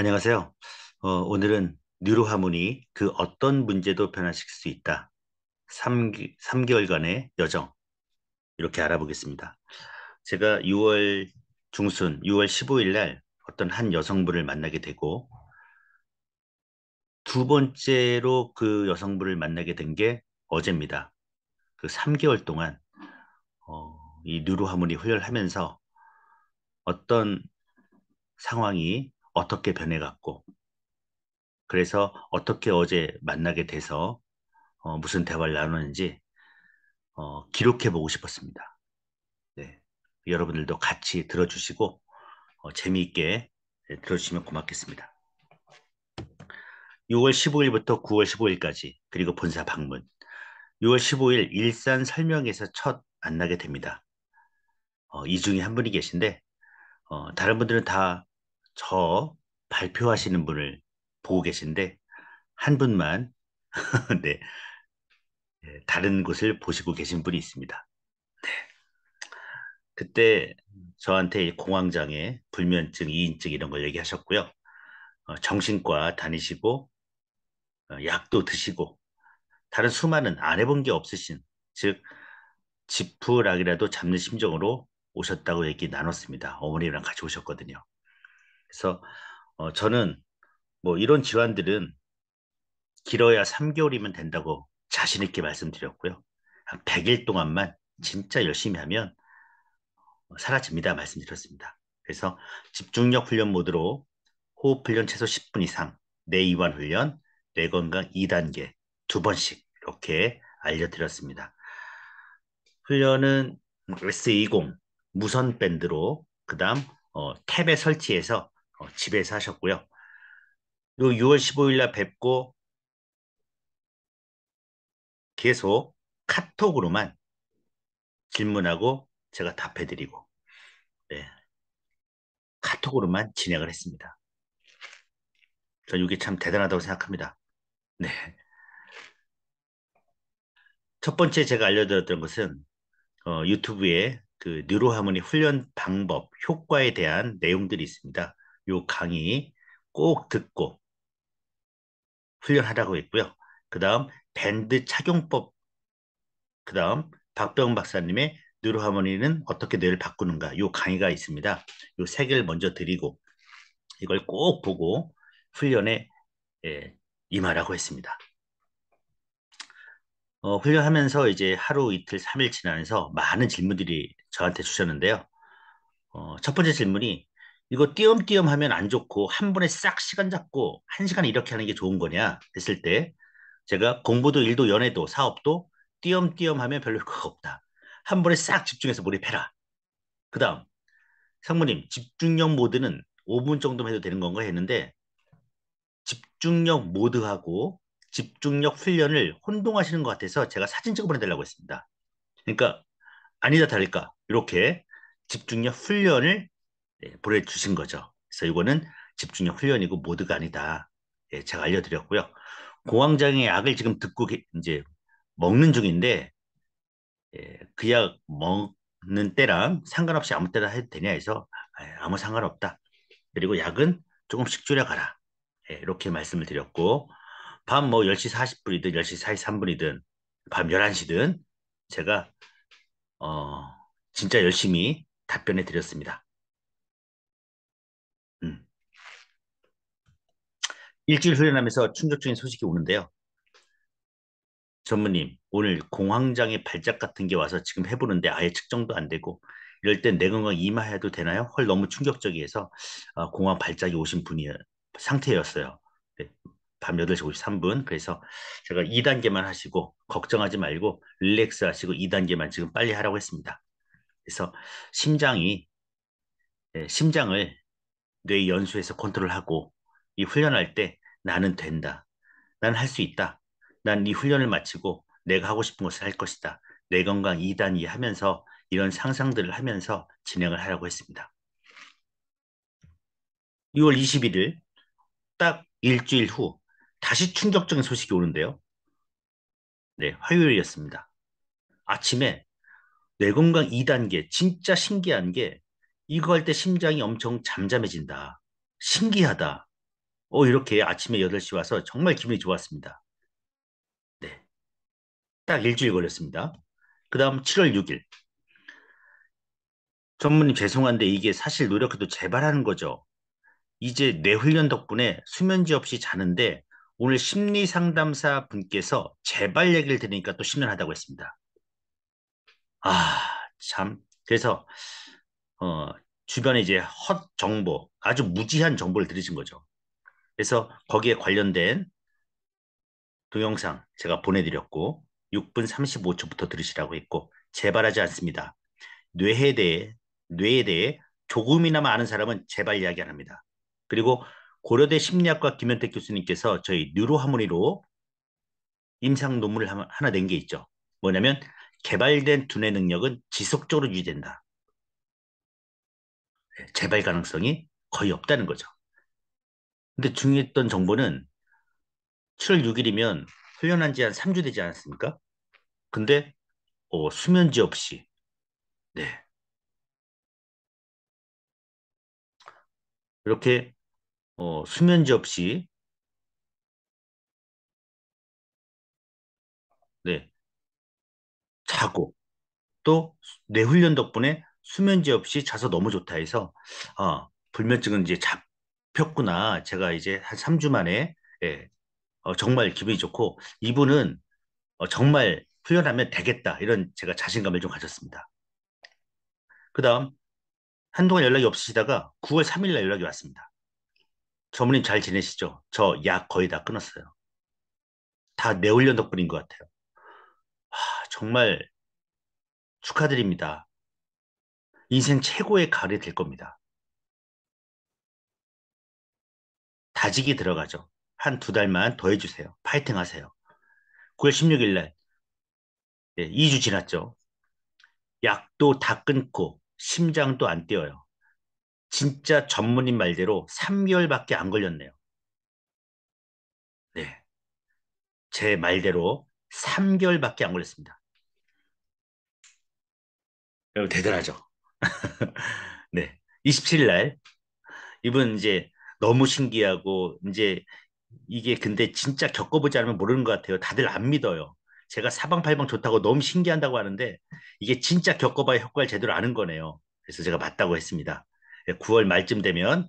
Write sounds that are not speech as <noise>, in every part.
안녕하세요. 어, 오늘은 뉴로 하모니 그 어떤 문제도 변화시킬 수 있다. 3, 3개월간의 여정 이렇게 알아보겠습니다. 제가 6월 중순, 6월 15일 날 어떤 한 여성분을 만나게 되고 두 번째로 그 여성분을 만나게 된 게 어제입니다. 그 3개월 동안 어, 이 뉴로 하모니 훈련하면서 어떤 상황이 어떻게 변해갔고 그래서 어떻게 어제 만나게 돼서 어, 무슨 대화를 나누는지 어, 기록해 보고 싶었습니다. 네. 여러분들도 같이 들어주시고 어, 재미있게 네, 들어주시면 고맙겠습니다. 6월 15일부터 9월 15일까지 그리고 본사 방문 6월 15일 일산 설명에서 첫 만나게 됩니다. 어, 이 중에 한 분이 계신데 어, 다른 분들은 다저 발표하시는 분을 보고 계신데 한 분만 <laughs> 네 예, 다른 곳을 보시고 계신 분이 있습니다. 네. 그때 저한테 공황장애, 불면증, 2인증 이런 걸 얘기하셨고요. 어, 정신과 다니시고 어, 약도 드시고 다른 수많은 안 해본 게 없으신 즉지푸라기라도 잡는 심정으로 오셨다고 얘기 나눴습니다. 어머니랑 같이 오셨거든요. 그래서 어, 저는 뭐 이런 질환들은 길어야 3개월이면 된다고 자신 있게 말씀드렸고요. 한 100일 동안만 진짜 열심히 하면 어, 사라집니다 말씀드렸습니다. 그래서 집중력 훈련 모드로 호흡 훈련 최소 10분 이상, 뇌 이완 훈련, 뇌 건강 2단계 두 번씩 이렇게 알려드렸습니다. 훈련은 S20 무선 밴드로 그다음 어, 탭에 설치해서 어, 집에서 하셨고요. 요 6월 15일 날 뵙고 계속 카톡으로만 질문하고 제가 답해드리고 네. 카톡으로만 진행을 했습니다. 전 이게 참 대단하다고 생각합니다. 네. 첫 번째 제가 알려드렸던 것은 어, 유튜브에 그 뉴로하모니 훈련 방법, 효과에 대한 내용들이 있습니다. 요 강의 꼭 듣고 훈련하라고 했고요. 그 다음 밴드 착용법 그 다음 박병 박사님의 뉴로하모니는 어떻게 뇌를 바꾸는가 요 강의가 있습니다. 요세 개를 먼저 드리고 이걸 꼭 보고 훈련에 예, 임하라고 했습니다. 어, 훈련하면서 이제 하루 이틀 3일 지나면서 많은 질문들이 저한테 주셨는데요. 어, 첫 번째 질문이 이거 띄엄띄엄 하면 안 좋고 한 번에 싹 시간 잡고 한시간 이렇게 하는 게 좋은 거냐 했을 때 제가 공부도 일도 연애도 사업도 띄엄띄엄 하면 별로 효과가 없다. 한 번에 싹 집중해서 몰입해라. 그 다음 상무님 집중력 모드는 5분 정도만 해도 되는 건가 했는데 집중력 모드하고 집중력 훈련을 혼동하시는 것 같아서 제가 사진 찍어 보내달라고 했습니다. 그러니까 아니다 다를까 이렇게 집중력 훈련을 예, 보내주신 거죠. 그래서 이거는 집중력 훈련이고 모드가 아니다. 예, 제가 알려드렸고요. 공황장애 약을 지금 듣고 게, 이제 먹는 중인데 예, 그 약 먹는 때랑 상관없이 아무 때나 해도 되냐 해서 아, 아무 상관없다. 그리고 약은 조금씩 줄여가라. 예, 이렇게 말씀을 드렸고 밤 뭐 10시 40분이든 10시 43분이든 밤 11시든 뭐 제가 어 진짜 열심히 답변해 드렸습니다. 일주일 훈련하면서 충격적인 소식이 오는데요. 전무님, 오늘 공황장애 발작 같은 게 와서 지금 해보는데 아예 측정도 안 되고 이럴 땐내 건강 이마해도 되나요? 헐 너무 충격적이어서 아, 공황 발작이 오신 분이 상태였어요. 네, 밤 8시 53분. 그래서 제가 2단계만 하시고 걱정하지 말고 릴렉스 하시고 2단계만 지금 빨리 하라고 했습니다. 그래서 심장이 네, 심장을 뇌 연수에서 컨트롤하고 이 훈련할 때 나는 된다. 난 할 수 있다. 난 이 훈련을 마치고 내가 하고 싶은 것을 할 것이다. 내 건강 2단이 하면서 이런 상상들을 하면서 진행을 하려고 했습니다. 6월 21일 딱 일주일 후 다시 충격적인 소식이 오는데요. 네, 화요일이었습니다. 아침에 뇌건강 2단계 진짜 신기한 게 이거 할 때 심장이 엄청 잠잠해진다. 신기하다. 어, 이렇게 아침에 8시 와서 정말 기분이 좋았습니다. 네. 딱 일주일 걸렸습니다. 그 다음 7월 6일. 전문님 죄송한데 이게 사실 노력해도 재발하는 거죠. 이제 뇌훈련 덕분에 수면제 없이 자는데 오늘 심리 상담사 분께서 재발 얘기를 들으니까 또 심란하다고 했습니다. 아, 참. 그래서, 어, 주변에 이제 헛 정보, 아주 무지한 정보를 들으신 거죠. 그래서 거기에 관련된 동영상 제가 보내드렸고 6분 35초부터 들으시라고 했고 재발하지 않습니다. 뇌에 대해 뇌에 대해 조금이나마 아는 사람은 재발 이야기 안 합니다. 그리고 고려대 심리학과 김현택 교수님께서 저희 뉴로하모니로 임상 논문을 하나 낸 게 있죠. 뭐냐면 개발된 두뇌 능력은 지속적으로 유지된다. 네, 재발 가능성이 거의 없다는 거죠. 근데 중요했던 정보는 7월 6일이면 훈련한 지 한 3주 되지 않았습니까? 근데 어, 수면제 없이 네 이렇게 어, 수면제 없이 네 자고 또 뇌훈련 덕분에 수면제 없이 자서 너무 좋다 해서 어, 불면증은 이제 잡 폈구나. 제가 이제 한 3주 만에 예, 어, 정말 기분이 좋고 이분은 어, 정말 훈련하면 되겠다. 이런 제가 자신감을 좀 가졌습니다. 그다음 한동안 연락이 없으시다가 9월 3일 날 연락이 왔습니다. 저분님잘 지내시죠? 저 약 거의 다 끊었어요. 다 내 훈련 덕분인 것 같아요. 하, 정말 축하드립니다. 인생 최고의 가을이 될 겁니다. 다지기 들어가죠. 한 두 달만 더 해주세요. 파이팅 하세요. 9월 16일 날 예, 2주 지났죠. 약도 다 끊고 심장도 안 뛰어요. 진짜 전문인 말대로 3개월밖에 안 걸렸네요. 네. 제 말대로 3개월밖에 안 걸렸습니다. 여러분 대단하죠? <laughs> 네. 27일 날 이분 이제 너무 신기하고 이제 이게 근데 진짜 겪어보지 않으면 모르는 것 같아요. 다들 안 믿어요. 제가 사방팔방 좋다고 너무 신기한다고 하는데 이게 진짜 겪어봐야 효과를 제대로 아는 거네요. 그래서 제가 맞다고 했습니다. 9월 예, 말쯤 되면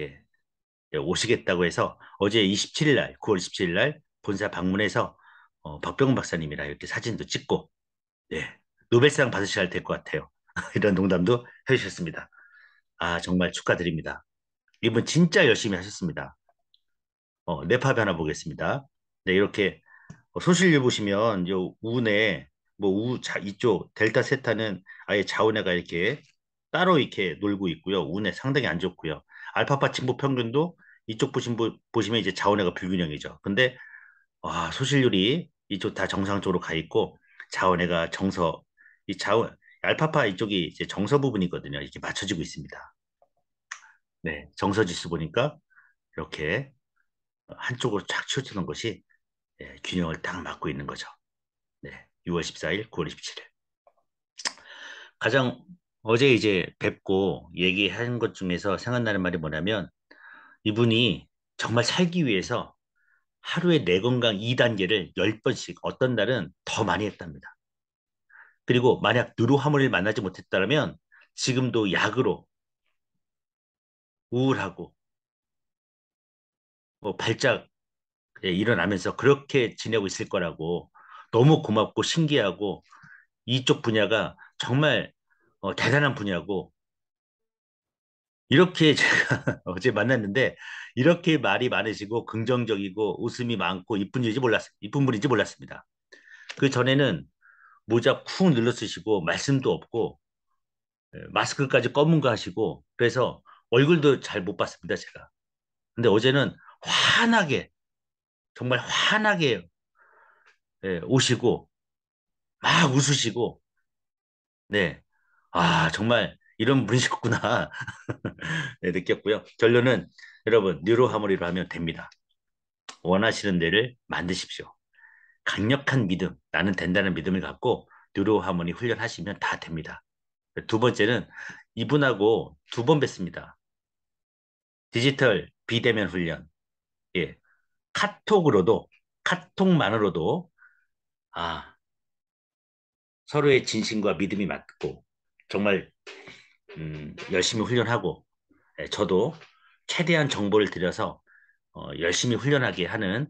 예, 예, 오시겠다고 해서 어제 27일 날 9월 27일 날 본사 방문해서 어, 박병훈 박사님이랑 이렇게 사진도 찍고 예, 노벨상 받으셔야 될 것 같아요. <laughs> 이런 농담도 해주셨습니다. 아 정말 축하드립니다. 이분 진짜 열심히 하셨습니다. 어, 랩합 하나 보겠습니다. 네, 이렇게 어, 소실 보시면 요 우네 뭐우자 이쪽 델타 세타는 아예 자우네가 이렇게 따로 이렇게 놀고 있고요. 우네 상당히 안 좋고요. 알파파 친보 평균도 이쪽 보신 보시면 이제 자원해가 불균형이죠. 근데 와, 소실률이 이쪽 다 정상적으로 가 있고 자원해가 정서 이 자원 알파파 이쪽이 이제 정서 부분이거든요. 이렇게 맞춰지고 있습니다. 네, 정서지수 보니까 이렇게 한쪽으로 쫙 치우치는 것이 예, 균형을 딱 맞고 있는 거죠. 네, 6월 14일, 9월 27일. 가장 어제 이제 뵙고 얘기한 것 중에서 생각나는 말이 뭐냐면 이분이 정말 살기 위해서 하루에 내 네 건강 2단계를 10번씩 어떤 날은 더 많이 했답니다. 그리고 만약 누로화물을 만나지 못했다면 지금도 약으로 우울하고 뭐 발작 예, 일어나면서 그렇게 지내고 있을 거라고 너무 고맙고 신기하고 이쪽 분야가 정말 어, 대단한 분야고 이렇게 <laughs> 제가 어제 만났는데 이렇게 말이 많으시고 긍정적이고 웃음이 많고 이쁜 분인지 몰랐 이쁜 분인지 몰랐습니다. 그 전에는 모자 쿵 눌러 쓰시고 말씀도 없고 예, 마스크까지 검은 거 하시고 그래서 얼굴도 잘 못 봤습니다, 제가. 근데 어제는 환하게, 정말 환하게 예, 오시고, 막 웃으시고, 네. 아, 정말 이런 분이셨구나. <laughs> 네, 느꼈고요. 결론은 여러분, 뉴로 하머니로 하면 됩니다. 원하시는 데를 만드십시오. 강력한 믿음, 나는 된다는 믿음을 갖고 뉴로 하머니 훈련하시면 다 됩니다. 두 번째는 이분하고 두 번 뵀습니다. 디지털 비대면 훈련, 예. 카톡으로도, 카톡만으로도, 아, 서로의 진심과 믿음이 맞고, 정말, 음, 열심히 훈련하고, 예, 저도 최대한 정보를 들여서 어, 열심히 훈련하게 하는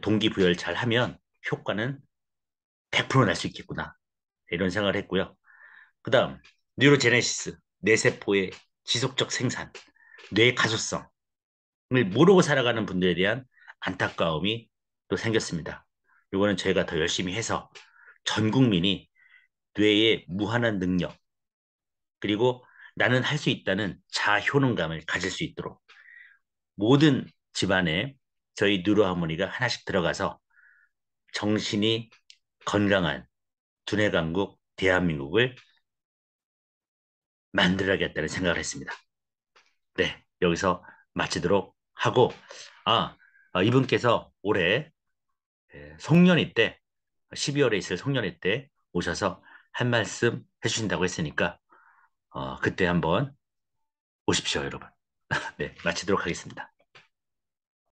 동기부여를 잘 하면 효과는 100%날 수 있겠구나. 이런 생각을 했고요. 그 다음, 뉴로제네시스, 뇌세포의 지속적 생산. 뇌의 가소성을 모르고 살아가는 분들에 대한 안타까움이 또 생겼습니다. 이거는 저희가 더 열심히 해서 전 국민이 뇌의 무한한 능력 그리고 나는 할 수 있다는 자효능감을 가질 수 있도록 모든 집안에 저희 누로하모니가 하나씩 들어가서 정신이 건강한 두뇌강국 대한민국을 만들어야겠다는 생각을 했습니다. 네, 여기서 마치도록 하고 아, 아 이분께서 올해 예, 송년회 때 12월에 있을 송년회 때 오셔서 한 말씀 해주신다고 했으니까 어, 그때 한번 오십시오, 여러분. <laughs> 네, 마치도록 하겠습니다.